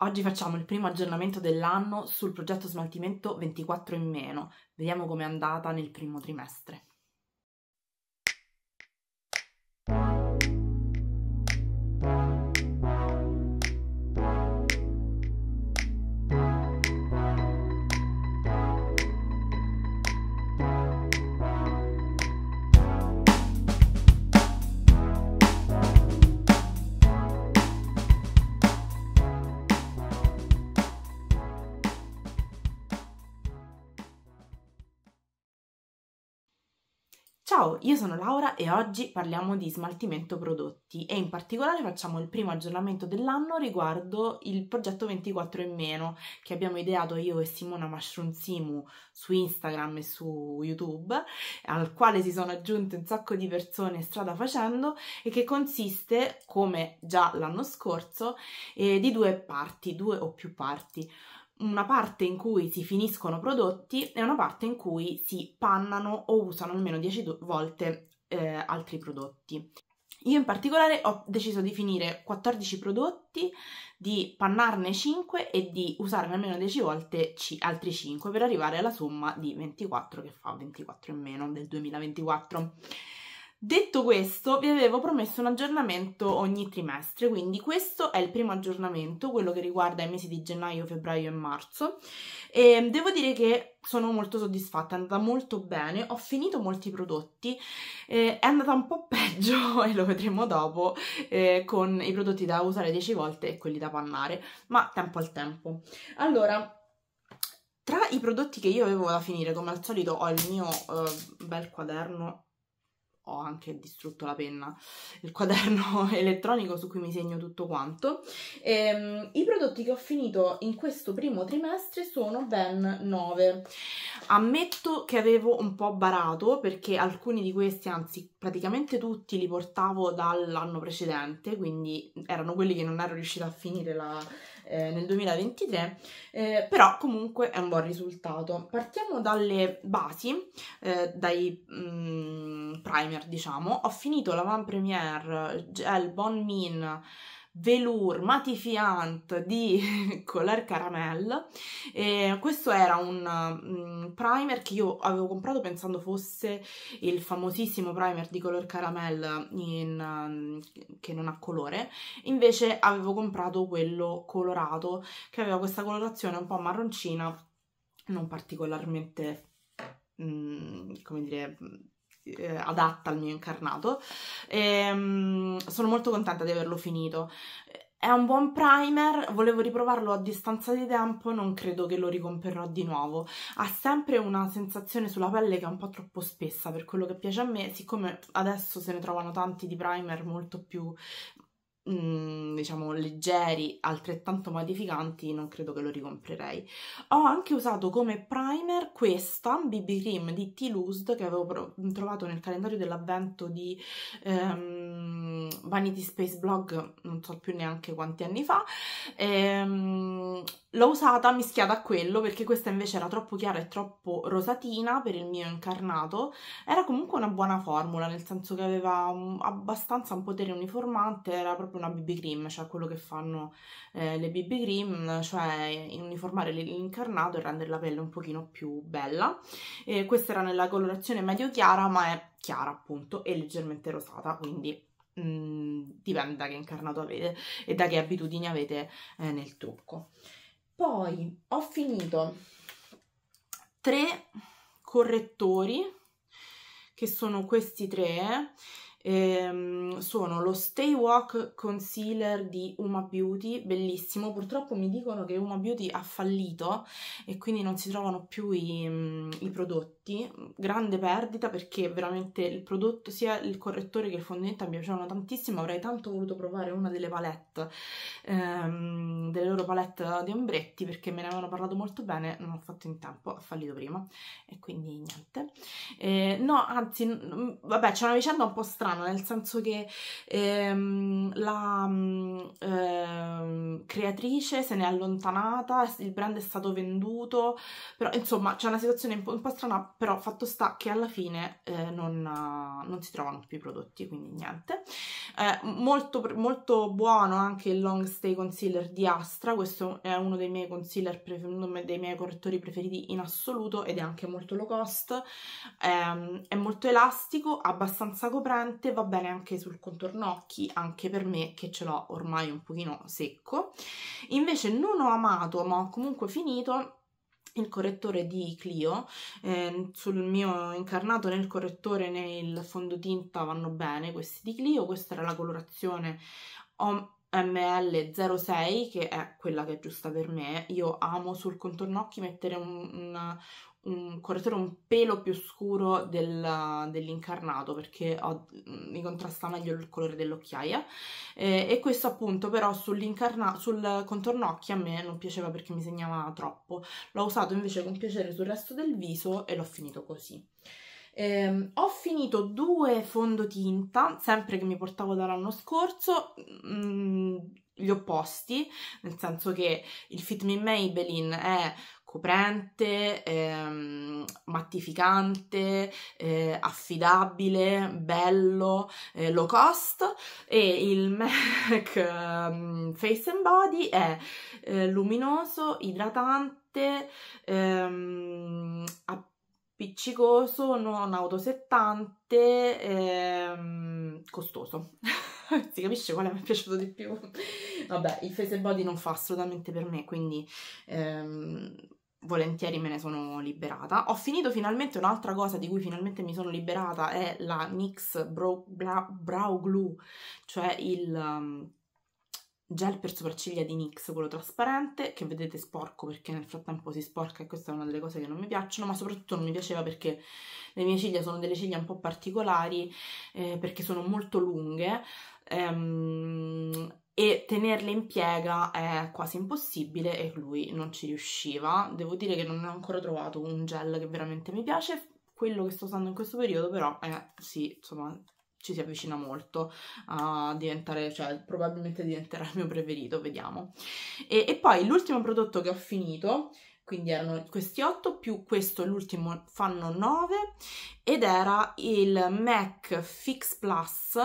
Oggi facciamo il primo aggiornamento dell'anno sul progetto smaltimento 24 in meno, vediamo com'è andata nel primo trimestre. Ciao, io sono Laura e oggi parliamo di smaltimento prodotti e in particolare facciamo il primo aggiornamento dell'anno riguardo il progetto 24 in meno che abbiamo ideato io e Simona Mushroom Simu su Instagram e su YouTube, al quale si sono aggiunte un sacco di persone strada facendo e che consiste, come già l'anno scorso, eh, di due parti, due o più parti una parte in cui si finiscono prodotti e una parte in cui si pannano o usano almeno 10 volte eh, altri prodotti. Io in particolare ho deciso di finire 14 prodotti, di pannarne 5 e di usarne almeno 10 volte altri 5 per arrivare alla somma di 24 che fa 24 in meno del 2024. Detto questo, vi avevo promesso un aggiornamento ogni trimestre, quindi questo è il primo aggiornamento, quello che riguarda i mesi di gennaio, febbraio e marzo. E ehm, devo dire che sono molto soddisfatta, è andata molto bene, ho finito molti prodotti, eh, è andata un po' peggio e lo vedremo dopo eh, con i prodotti da usare 10 volte e quelli da pannare, ma tempo al tempo. Allora, tra i prodotti che io avevo da finire, come al solito ho il mio eh, bel quaderno ho anche distrutto la penna, il quaderno elettronico su cui mi segno tutto quanto. E, ehm, I prodotti che ho finito in questo primo trimestre sono ben 9. Ammetto che avevo un po' barato perché alcuni di questi, anzi praticamente tutti, li portavo dall'anno precedente, quindi erano quelli che non ero riuscita a finire la, eh, nel 2023, eh, però comunque è un buon risultato. Partiamo dalle basi, eh, dai... Mm, primer, diciamo, ho finito l'avant-premiere gel eh, Bon Min velour matifiant di Color Caramel e questo era un mm, primer che io avevo comprato pensando fosse il famosissimo primer di Color Caramel in, mm, che non ha colore invece avevo comprato quello colorato che aveva questa colorazione un po' marroncina non particolarmente mm, come dire eh, adatta al mio incarnato. E, um, sono molto contenta di averlo finito. È un buon primer, volevo riprovarlo a distanza di tempo, non credo che lo ricomperrò di nuovo. Ha sempre una sensazione sulla pelle che è un po' troppo spessa per quello che piace a me, siccome adesso se ne trovano tanti di primer molto più Mm, diciamo leggeri altrettanto modificanti non credo che lo ricomprerei ho anche usato come primer questa BB Cream di t Loosed che avevo trovato nel calendario dell'avvento di ehm, Vanity Space Blog non so più neanche quanti anni fa ehm, l'ho usata mischiata a quello perché questa invece era troppo chiara e troppo rosatina per il mio incarnato era comunque una buona formula nel senso che aveva abbastanza un potere uniformante era proprio proprio una BB cream, cioè quello che fanno eh, le BB cream, cioè uniformare l'incarnato e rendere la pelle un pochino più bella. Eh, questa era nella colorazione medio chiara, ma è chiara appunto e leggermente rosata, quindi mh, mm, dipende da che incarnato avete e da che abitudini avete eh, nel trucco. Poi ho finito tre correttori che sono questi tre ehm, sono lo Stay Walk Concealer di Uma Beauty, bellissimo, purtroppo mi dicono che Uma Beauty ha fallito e quindi non si trovano più i, mm, i prodotti tutti, grande perdita perché veramente il prodotto, sia il correttore che il fondente mi piacevano tantissimo, avrei tanto voluto provare una delle palette, ehm, delle loro palette di ombretti perché me ne avevano parlato molto bene, non ho fatto in tempo, ho fallito prima e quindi niente. Eh, no, anzi, vabbè c'è una vicenda un po' strana nel senso che ehm, la mm, ehm, creatrice se n'è allontanata, il brand è stato venduto, però insomma c'è una situazione un po', un po strana però fatto sta che alla fine eh, non, eh, non, si trovano più i prodotti, quindi niente. Eh, molto, molto, buono anche il Long Stay Concealer di Astra, questo è uno dei miei concealer, dei miei correttori preferiti in assoluto ed è anche molto low cost, eh, è molto elastico, abbastanza coprente, va bene anche sul contorno occhi, anche per me che ce l'ho ormai un pochino secco. Invece non ho amato, ma ho comunque finito il correttore di Clio, eh, sul mio incarnato nel correttore né il fondotinta vanno bene questi di Clio, questa era la colorazione ML06 che è quella che è giusta per me, io amo sul contorno occhi mettere un, una, un correttore un pelo più scuro del, dell'incarnato perché ho, mm, mi contrasta meglio il colore dell'occhiaia eh, e questo appunto però sul contorno occhi a me non piaceva perché mi segnava troppo l'ho usato invece con piacere sul resto del viso e l'ho finito così eh, ho finito due fondotinta, sempre che mi portavo dall'anno scorso, mh, mm, gli opposti, nel senso che il Fit Me Maybelline è coprente, ehm, mattificante, eh, affidabile, bello, eh, low cost e il MAC ehm, Face and Body è eh, luminoso, idratante, ehm, appiccicoso, non autosettante, ehm, costoso. si capisce quale mi è piaciuto di più. Vabbè, il face and body non fa assolutamente per me, quindi ehm, volentieri me ne sono liberata. Ho finito finalmente un'altra cosa di cui finalmente mi sono liberata, è la NYX Brow, Glue, cioè il... Um, gel per sopracciglia di NYX, quello trasparente, che vedete sporco perché nel frattempo si sporca e questa è una delle cose che non mi piacciono, ma soprattutto non mi piaceva perché le mie ciglia sono delle ciglia un po' particolari, eh, perché sono molto lunghe, ehm, e tenerle in piega è quasi impossibile e lui non ci riusciva. Devo dire che non ho ancora trovato un gel che veramente mi piace, quello che sto usando in questo periodo però è, eh, sì, insomma, ci si avvicina molto a diventare, cioè probabilmente diventerà il mio preferito, vediamo. E, e poi l'ultimo prodotto che ho finito, quindi erano questi otto più questo, l'ultimo fanno nove, ed era il MAC Fix Plus,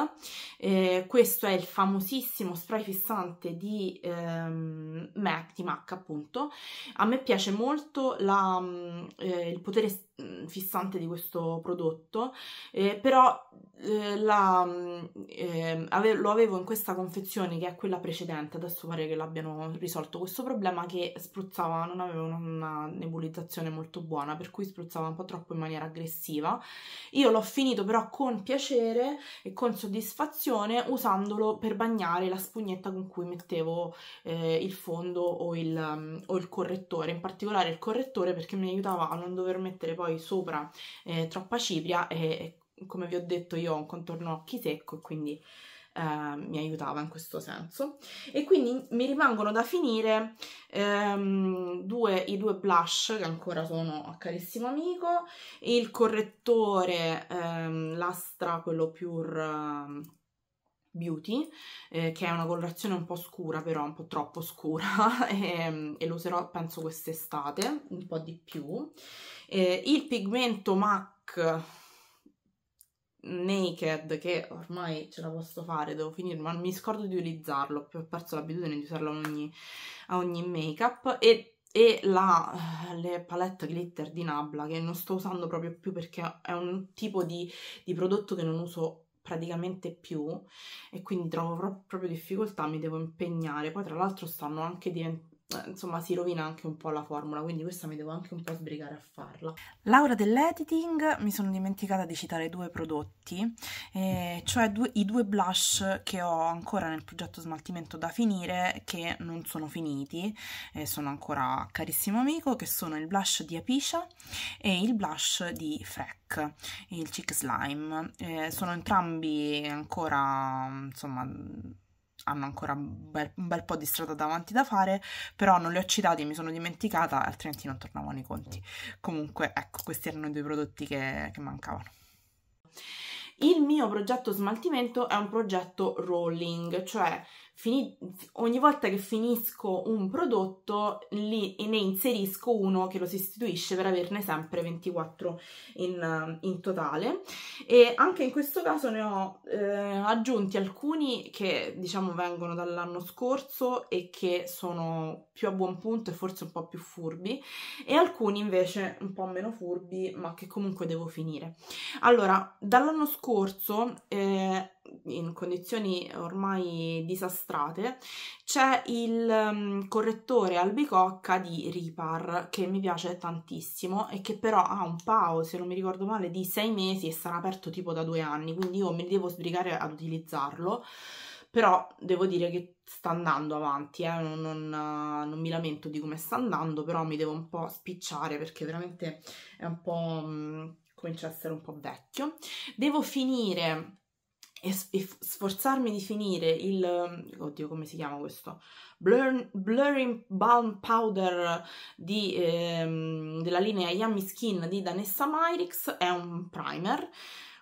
eh, questo è il famosissimo spray fissante di ehm, MAC, di MAC appunto, a me piace molto la, mm, eh, il potere mm, fissante di questo prodotto, eh, però eh, la, mm, ehm, ave lo avevo in questa confezione che è quella precedente, adesso pare che l'abbiano risolto questo problema che spruzzava, non aveva una nebulizzazione molto buona, per cui spruzzava un po' troppo in maniera aggressiva, io l'ho finito però con piacere e con soddisfazione usandolo per bagnare la spugnetta con cui mettevo eh, il fondo o il, um, o il, correttore, in particolare il correttore perché mi aiutava a non dover mettere poi sopra eh, troppa cipria e, e come vi ho detto io ho un contorno occhi secco e quindi eh, mi aiutava in questo senso. E quindi mi rimangono da finire ehm, due, i due blush che ancora sono a carissimo amico, il correttore ehm, Lastra, quello Pure... Ehm, beauty, eh, che è una colorazione un po' scura, però un po' troppo scura, e, ehm, e, lo userò penso quest'estate, un po' di più. Eh, il pigmento MAC Naked che ormai ce la posso fare, devo finire, ma mi scordo di utilizzarlo, ho perso l'abitudine di usarlo a ogni, a ogni make-up e, e, la, le palette glitter di Nabla che non sto usando proprio più perché è un tipo di, di prodotto che non uso praticamente più e quindi trovo proprio difficoltà, mi devo impegnare. Poi tra l'altro stanno anche diventando eh, insomma si rovina anche un po' la formula, quindi questa mi devo anche un po' sbrigare a farla. Laura dell'editing, mi sono dimenticata di citare due prodotti, eh, cioè due, i due blush che ho ancora nel progetto smaltimento da finire, che non sono finiti, eh, sono ancora carissimo amico, che sono il blush di Apicia e il blush di Freck il Cheek Slime. Eh, sono entrambi ancora, insomma, hanno ancora un bel, un bel, po' di strada davanti da fare, però non li ho citati, mi sono dimenticata, altrimenti non tornavano i conti. Comunque, ecco, questi erano i due prodotti che, che mancavano. Il mio progetto smaltimento è un progetto rolling, cioè Fini- ogni volta che finisco un prodotto li- ne inserisco uno che lo sostituisce per averne sempre 24 in, in totale e anche in questo caso ne ho eh, aggiunti alcuni che diciamo vengono dall'anno scorso e che sono più a buon punto e forse un po' più furbi e alcuni invece un po' meno furbi ma che comunque devo finire allora dall'anno scorso eh, in condizioni ormai disastrate, c'è il um, correttore albicocca di Ripar che mi piace tantissimo e che però ha un PAO, se non mi ricordo male, di 6 mesi e sarà aperto tipo da 2 anni, quindi io mi devo sbrigare ad utilizzarlo, però devo dire che sta andando avanti, eh? non, non, non, mi lamento di come sta andando, però mi devo un po' spicciare perché veramente è un po'... Mh, mm, comincia a essere un po' vecchio. Devo finire e, e sforzarmi di finire il, oddio come si chiama questo, Blur, Blurring Balm Powder di, ehm, della linea Yummy Skin di Danessa Myrix, è un primer,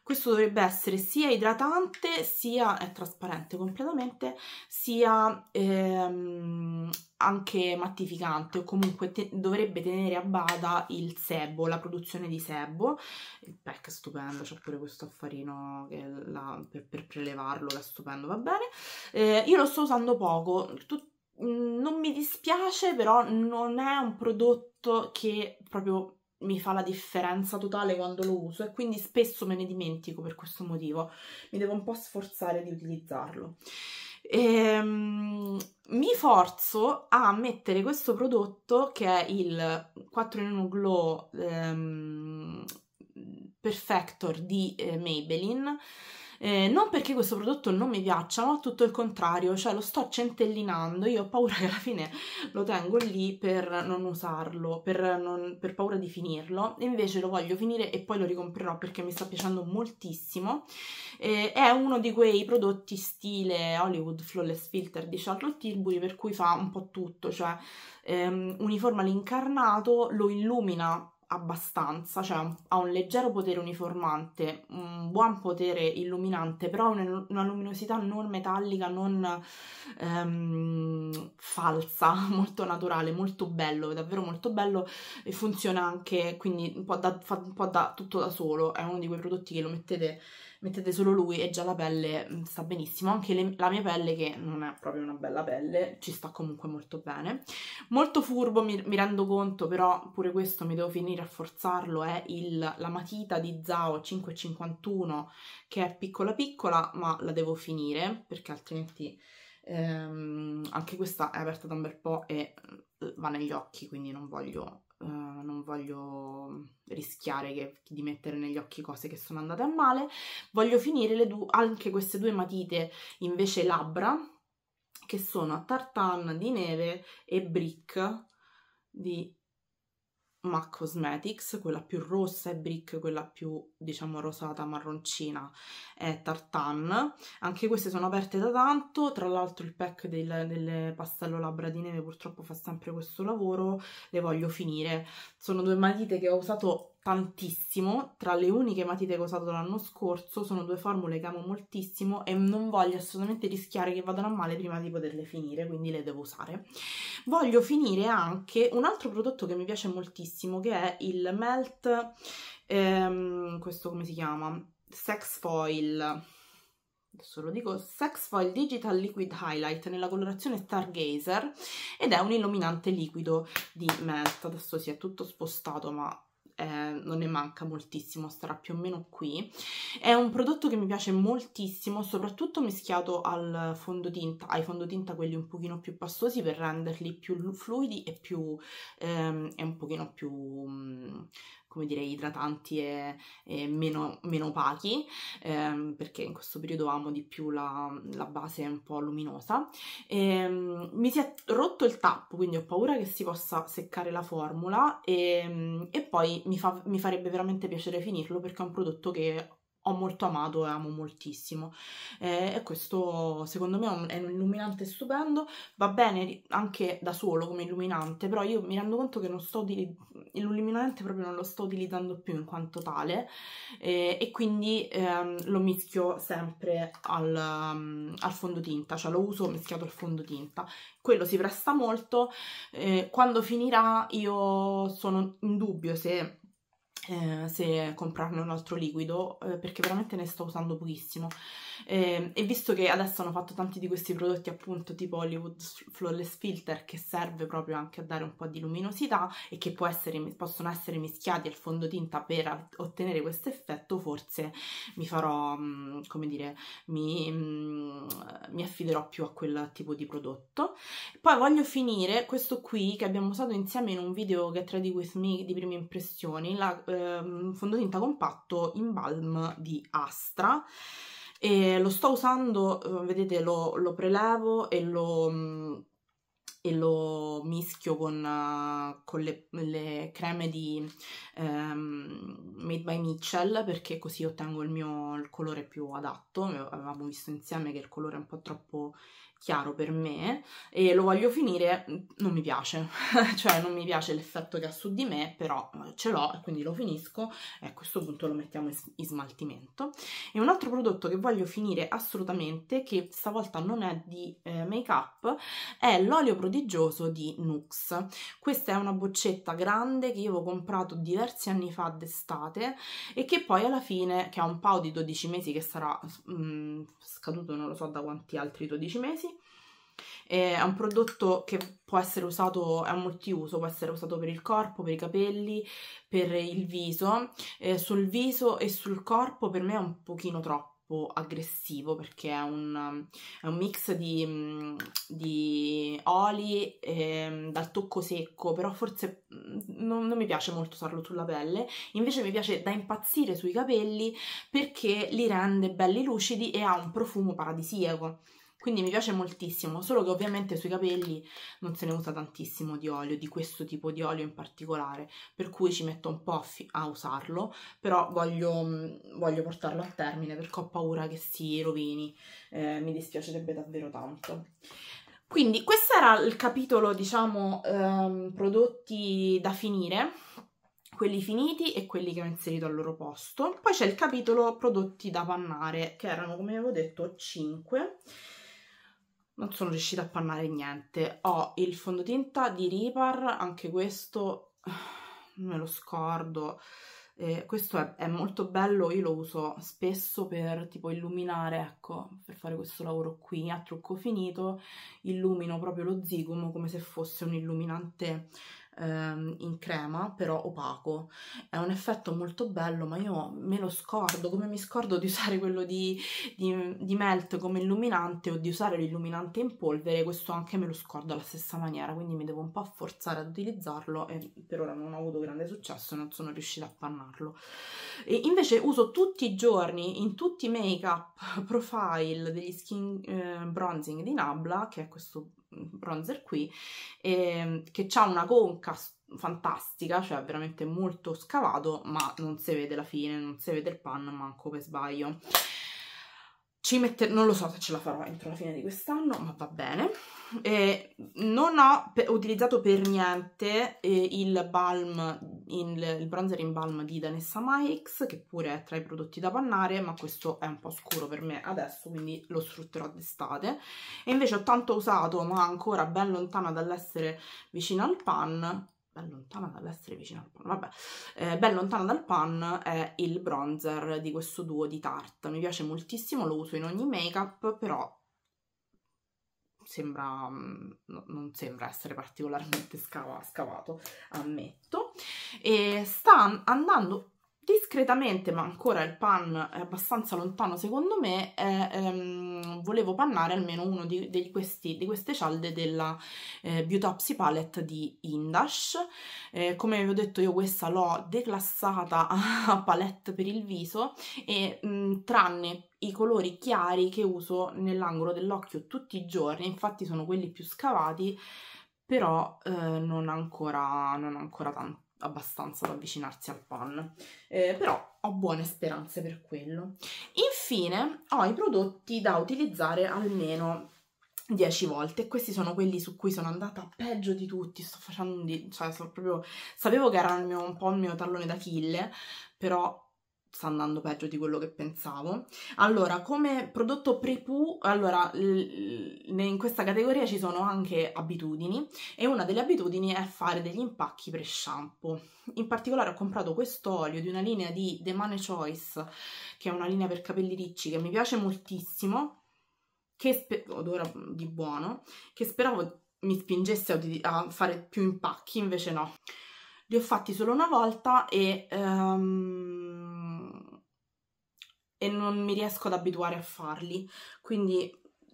questo dovrebbe essere sia idratante, sia è trasparente completamente, sia ehm, anche mattificante o comunque te dovrebbe tenere a bada il sebo, la produzione di sebo. Il pack è stupendo, c'è pure questo affarino la, per, per, prelevarlo, è stupendo, va bene. Eh, io lo sto usando poco, Tut mm, non mi dispiace, però non è un prodotto che proprio mi fa la differenza totale quando lo uso e quindi spesso me ne dimentico per questo motivo. Mi devo un po' sforzare di utilizzarlo. Ehm, mi forzo a mettere questo prodotto che è il 4 in 1 Glow ehm, Perfector di eh, Maybelline eh, non perché questo prodotto non mi piaccia, ma tutto il contrario, cioè lo sto centellinando, io ho paura che alla fine lo tengo lì per non usarlo, per, non, per paura di finirlo, invece lo voglio finire e poi lo ricomprerò perché mi sta piacendo moltissimo, eh, è uno di quei prodotti stile Hollywood Flawless Filter di Charlotte Tilbury per cui fa un po' tutto, cioè ehm, uniforma l'incarnato, lo illumina abbastanza, cioè ha un leggero potere uniformante, un buon potere illuminante, però una, luminosità non metallica, non ehm, falsa, molto naturale, molto bello, davvero molto bello e funziona anche, quindi un po' da, fa un po' da tutto da solo, è uno di quei prodotti che lo mettete mettete solo lui e già la pelle mm, sta benissimo, anche le, la mia pelle che non è proprio una bella pelle, ci sta comunque molto bene. Molto furbo mi, mi rendo conto, però pure questo mi devo finire a forzarlo, è il, la matita di Zao 551 che è piccola piccola ma la devo finire perché altrimenti... Ehm, anche questa è aperta da un bel po' e mm, va negli occhi quindi non voglio eh, non voglio rischiare che, di mettere negli occhi cose che sono andate a male, voglio finire anche queste due matite invece labbra, che sono a tartan di neve e brick di MAC Cosmetics, quella più rossa e Brick, quella più diciamo rosata marroncina e Tartan, anche queste sono aperte da tanto, tra l'altro il pack del, delle pastello labbra di neve purtroppo fa sempre questo lavoro, le voglio finire, sono due matite che ho usato tantissimo, tra le uniche matite che ho usato l'anno scorso, sono due formule che amo moltissimo e non voglio assolutamente rischiare che vadano a male prima di poterle finire, quindi le devo usare. Voglio finire anche un altro prodotto che mi piace moltissimo, che è il Melt, ehm, questo come si chiama? Sex Foil, adesso lo dico, Sex Foil Digital Liquid Highlight nella colorazione Stargazer ed è un illuminante liquido di Melt, adesso si è tutto spostato ma eh, non ne manca moltissimo, sarà più o meno qui. È un prodotto che mi piace moltissimo, soprattutto mischiato al fondotinta, ai fondotinta quelli un pochino più pastosi per renderli più fluidi e più, ehm, un pochino più... Mh, mm, come dire, idratanti e, e meno, meno, opachi, ehm, perché in questo periodo amo di più la, la base un po' luminosa. Ehm, mi si è rotto il tappo, quindi ho paura che si possa seccare la formula e, ehm, e poi mi, fa, mi farebbe veramente piacere finirlo perché è un prodotto che ho molto amato e amo moltissimo eh, e questo secondo me è un illuminante stupendo va bene anche da solo come illuminante però io mi rendo conto che non sto l'illuminante proprio non lo sto utilizzando più in quanto tale eh, e quindi ehm, lo mischio sempre al, um, al, fondotinta cioè lo uso mischiato al fondotinta quello si presta molto eh, quando finirà io sono in dubbio se eh, se comprarne un altro liquido eh, perché veramente ne sto usando pochissimo eh, e visto che adesso hanno fatto tanti di questi prodotti appunto tipo Hollywood Flawless Filter che serve proprio anche a dare un po' di luminosità e che essere, possono essere mischiati al fondotinta per ottenere questo effetto forse mi farò mm, come dire mi, mm, mi affiderò più a quel tipo di prodotto poi voglio finire questo qui che abbiamo usato insieme in un video Get Ready With Me di prime impressioni la ehm, fondotinta compatto in balm di Astra e lo sto usando, eh, vedete, lo, lo prelevo e lo, mm, e lo mischio con, eh, con le, le, creme di ehm, Made by Mitchell perché così ottengo il mio il colore più adatto. Avevamo visto insieme che il colore è un po' troppo chiaro per me e lo voglio finire, mm, non mi piace, cioè non mi piace l'effetto che ha su di me, però eh, ce l'ho e quindi lo finisco e a questo punto lo mettiamo in smaltimento. E un altro prodotto che voglio finire assolutamente, che stavolta non è di eh, make up, è l'olio prodigioso di Nux. Questa è una boccetta grande che io avevo comprato diversi anni fa d'estate e che poi alla fine, che ha un pao di 12 mesi che sarà mh, mm, scaduto non lo so da quanti altri 12 mesi, è un prodotto che può essere usato, è un multiuso, può essere usato per il corpo, per i capelli, per il viso. Eh, sul viso e sul corpo per me è un pochino troppo aggressivo perché è un, è un mix di, mm, di oli eh, dal tocco secco, però forse mm, non, non, mi piace molto usarlo sulla pelle, invece mi piace da impazzire sui capelli perché li rende belli lucidi e ha un profumo paradisiaco quindi mi piace moltissimo, solo che ovviamente sui capelli non se ne usa tantissimo di olio, di questo tipo di olio in particolare, per cui ci metto un po' a usarlo, però voglio, voglio portarlo a termine perché ho paura che si rovini, eh, mi dispiacerebbe davvero tanto. Quindi questo era il capitolo, diciamo, ehm, prodotti da finire, quelli finiti e quelli che ho inserito al loro posto. Poi c'è il capitolo prodotti da pannare, che erano, come avevo detto, 5 non sono riuscita a pannare niente. Ho il fondotinta di Ripar, anche questo me lo scordo. Eh, questo è, è, molto bello, io lo uso spesso per tipo illuminare, ecco, per fare questo lavoro qui a trucco finito, illumino proprio lo zigomo come se fosse un illuminante ehm, in crema, però opaco. È un effetto molto bello, ma io me lo scordo, come mi scordo di usare quello di, di, di Melt come illuminante o di usare l'illuminante in polvere, questo anche me lo scordo alla stessa maniera, quindi mi devo un po' forzare ad utilizzarlo e per ora non ho avuto grande successo, non sono riuscita a pannarlo. E invece uso tutti i giorni, in tutti i make-up profile degli skin eh, bronzing di Nabla, che è questo bronzer qui, eh, che ha una conca fantastica, cioè veramente molto scavato, ma non si vede la fine, non si vede il panno manco per sbaglio ci mette, non lo so se ce la farò entro la fine di quest'anno, ma va bene. E non ho pe utilizzato per niente eh, il, balm in, il bronzer in balm di Danessa Mike's, che pure è tra i prodotti da pannare, ma questo è un po' scuro per me adesso, quindi lo sfrutterò d'estate. E invece ho tanto usato, ma ancora ben lontana dall'essere vicino al pan, ben lontana dall'essere vicina al pan, vabbè, eh, ben lontana dal pan è il bronzer di questo duo di Tarte, mi piace moltissimo, lo uso in ogni make-up, però sembra, mm, no, non sembra essere particolarmente scava, scavato, ammetto, e sta andando discretamente ma ancora il pan è abbastanza lontano secondo me eh, ehm, volevo pannare almeno uno di, di, questi, di queste cialde della eh, Beautopsy Palette di Indash eh, come vi ho detto io questa l'ho declassata a palette per il viso e mh, mm, tranne i colori chiari che uso nell'angolo dell'occhio tutti i giorni infatti sono quelli più scavati però eh, non ancora, non ancora tanto abbastanza ad avvicinarsi al pan, eh, però ho buone speranze per quello. Infine ho i prodotti da utilizzare almeno 10 volte questi sono quelli su cui sono andata peggio di tutti, sto facendo, di, cioè proprio, sapevo che era mio, un po' il mio tallone d'Achille, però sta andando peggio di quello che pensavo. Allora, come prodotto pre-poo, allora, in questa categoria ci sono anche abitudini e una delle abitudini è fare degli impacchi pre-shampoo. In particolare ho comprato questo olio di una linea di The Mane Choice, che è una linea per capelli ricci che mi piace moltissimo, che odora di buono, che speravo mi spingesse a, a fare più impacchi, invece no. Li ho fatti solo una volta e... Um e non mi riesco ad abituare a farli, quindi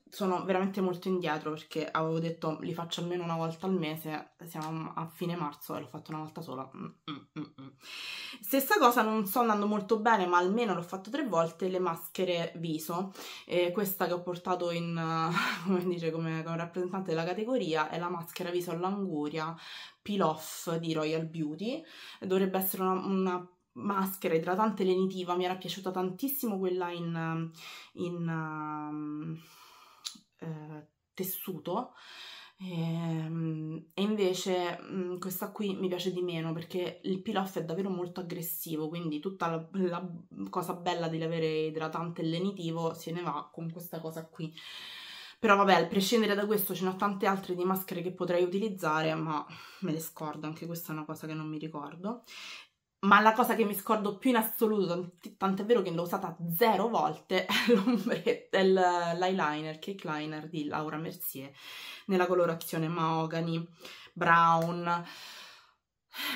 sono veramente molto indietro perché avevo detto li faccio almeno una volta al mese, siamo a fine marzo e l'ho fatto una volta sola. Mm, mm, mm. mm. Stessa cosa, non sto andando molto bene, ma almeno l'ho fatto tre volte, le maschere viso. Eh, questa che ho portato in, come dice, come, come rappresentante della categoria è la maschera viso all'anguria Peel Off di Royal Beauty. Dovrebbe essere una, una maschera idratante lenitiva, mi era piaciuta tantissimo quella in, in uh, eh, tessuto e, ehm, e invece mh, mm, questa qui mi piace di meno perché il peel off è davvero molto aggressivo quindi tutta la, la cosa bella dell'avere idratante lenitivo se ne va con questa cosa qui però vabbè, a prescindere da questo ce ne ho tante altre di maschere che potrei utilizzare, ma me le scordo, anche questa è una cosa che non mi ricordo ma la cosa che mi scordo più in assoluto, tant'è vero che l'ho usata zero volte, è l'ombretta, l'eyeliner, cake liner di Laura Mercier, nella colorazione mahogany, brown,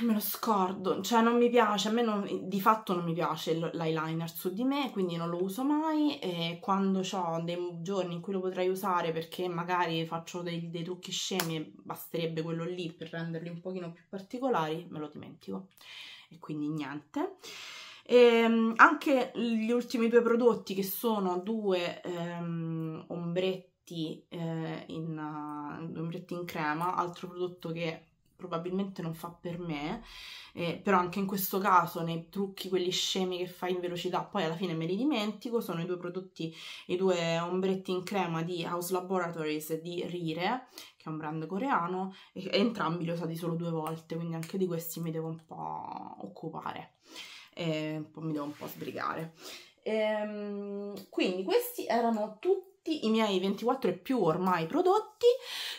me lo scordo, cioè non mi piace, a me non, di fatto non mi piace l'eyeliner su di me, quindi non lo uso mai e quando ho dei giorni in cui lo potrei usare perché magari faccio dei, dei trucchi scemi e basterebbe quello lì per renderli un pochino più particolari, me lo dimentico e quindi niente. E ehm, anche gli ultimi due prodotti che sono due ehm, ombretti, eh, in, uh, ombretti in crema, altro prodotto che probabilmente non fa per me, eh, però anche in questo caso nei trucchi, quelli scemi che fai in velocità, poi alla fine me li dimentico, sono i due prodotti, i due ombretti in crema di House Laboratories di Rire, che è un brand coreano, e entrambi li ho usati solo due volte, quindi anche di questi mi devo un po' occupare, eh, un po mi devo un po' sbrigare. Ehm, quindi questi erano tutti tutti i miei 24 e più ormai prodotti.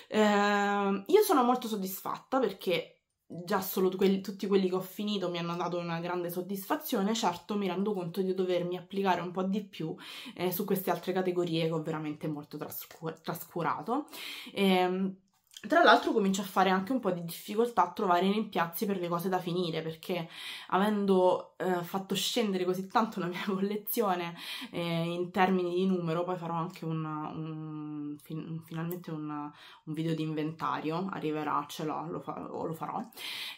Eh, io sono molto soddisfatta perché già solo quelli, tutti quelli che ho finito mi hanno dato una grande soddisfazione, certo mi rendo conto di dovermi applicare un po' di più eh, su queste altre categorie che ho veramente molto trascur trascurato. Eh, tra l'altro comincio a fare anche un po' di difficoltà a trovare rimpiazzi per le cose da finire, perché avendo eh, fatto scendere così tanto la mia collezione eh, in termini di numero, poi farò anche una, un, fin, finalmente una, un video di inventario, arriverà, ce l'ho, lo, fa, lo, farò.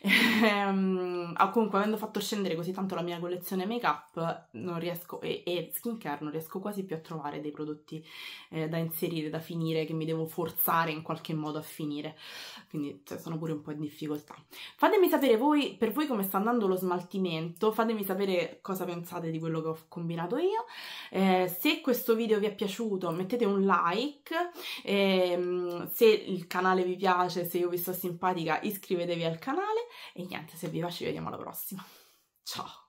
Ehm, ah, comunque avendo fatto scendere così tanto la mia collezione make-up e, e skincare, non riesco quasi più a trovare dei prodotti eh, da inserire, da finire, che mi devo forzare in qualche modo a finire finire, quindi cioè, sono pure un po' in difficoltà. Fatemi sapere voi, per voi come sta andando lo smaltimento, fatemi sapere cosa pensate di quello che ho combinato io, eh, se questo video vi è piaciuto mettete un like, ehm, se il canale vi piace, se io vi sto simpatica iscrivetevi al canale e niente, se vi va ci vediamo alla prossima. Ciao!